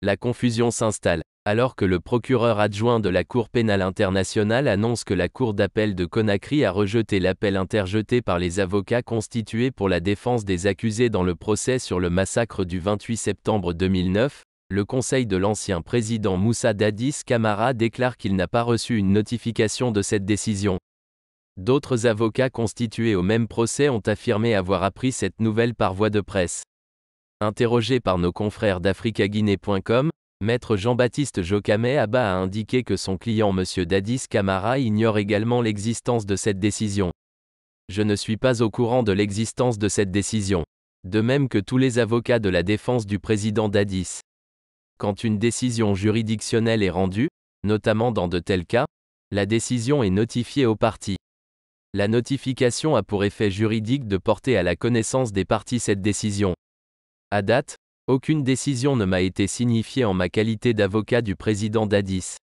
La confusion s'installe, alors que le procureur adjoint de la Cour pénale internationale annonce que la Cour d'appel de Conakry a rejeté l'appel interjeté par les avocats constitués pour la défense des accusés dans le procès sur le massacre du 28 septembre 2009, le conseil de l'ancien président Moussa Dadis Kamara déclare qu'il n'a pas reçu une notification de cette décision. D'autres avocats constitués au même procès ont affirmé avoir appris cette nouvelle par voie de presse. Interrogé par nos confrères d'AfricaGuinée.com, maître Jean-Baptiste Jocamet Abba a indiqué que son client M. Dadis Camara ignore également l'existence de cette décision. Je ne suis pas au courant de l'existence de cette décision. De même que tous les avocats de la défense du président Dadis. Quand une décision juridictionnelle est rendue, notamment dans de tels cas, la décision est notifiée aux parties. La notification a pour effet juridique de porter à la connaissance des parties cette décision. À date, aucune décision ne m'a été signifiée en ma qualité d'avocat du président d'Addis.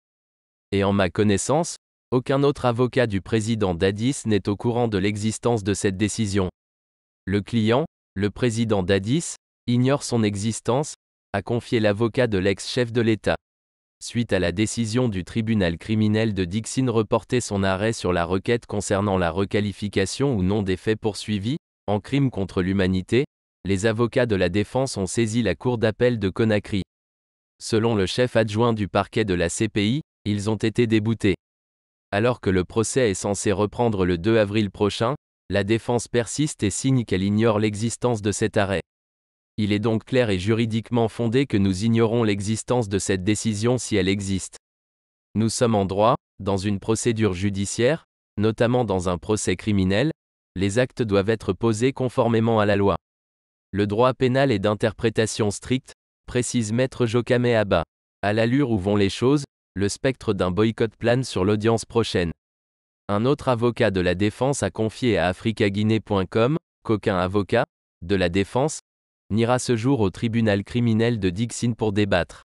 Et en ma connaissance, aucun autre avocat du président d'Addis n'est au courant de l'existence de cette décision. Le client, le président d'Addis, ignore son existence, a confié l'avocat de l'ex-chef de l'État. Suite à la décision du tribunal criminel de Dixine reporter son arrêt sur la requête concernant la requalification ou non des faits poursuivis, en crime contre l'humanité, les avocats de la défense ont saisi la Cour d'appel de Conakry. Selon le chef adjoint du parquet de la CPI, ils ont été déboutés. Alors que le procès est censé reprendre le 2 avril prochain, la défense persiste et signe qu'elle ignore l'existence de cet arrêt. Il est donc clair et juridiquement fondé que nous ignorons l'existence de cette décision si elle existe. Nous sommes en droit, dans une procédure judiciaire, notamment dans un procès criminel, les actes doivent être posés conformément à la loi. Le droit pénal est d'interprétation stricte, précise Maître Jokame Abba. À l'allure où vont les choses, le spectre d'un boycott plane sur l'audience prochaine. Un autre avocat de la défense a confié à africaguinée.com qu'aucun avocat, de la défense, n'ira ce jour au tribunal criminel de Dixine pour débattre.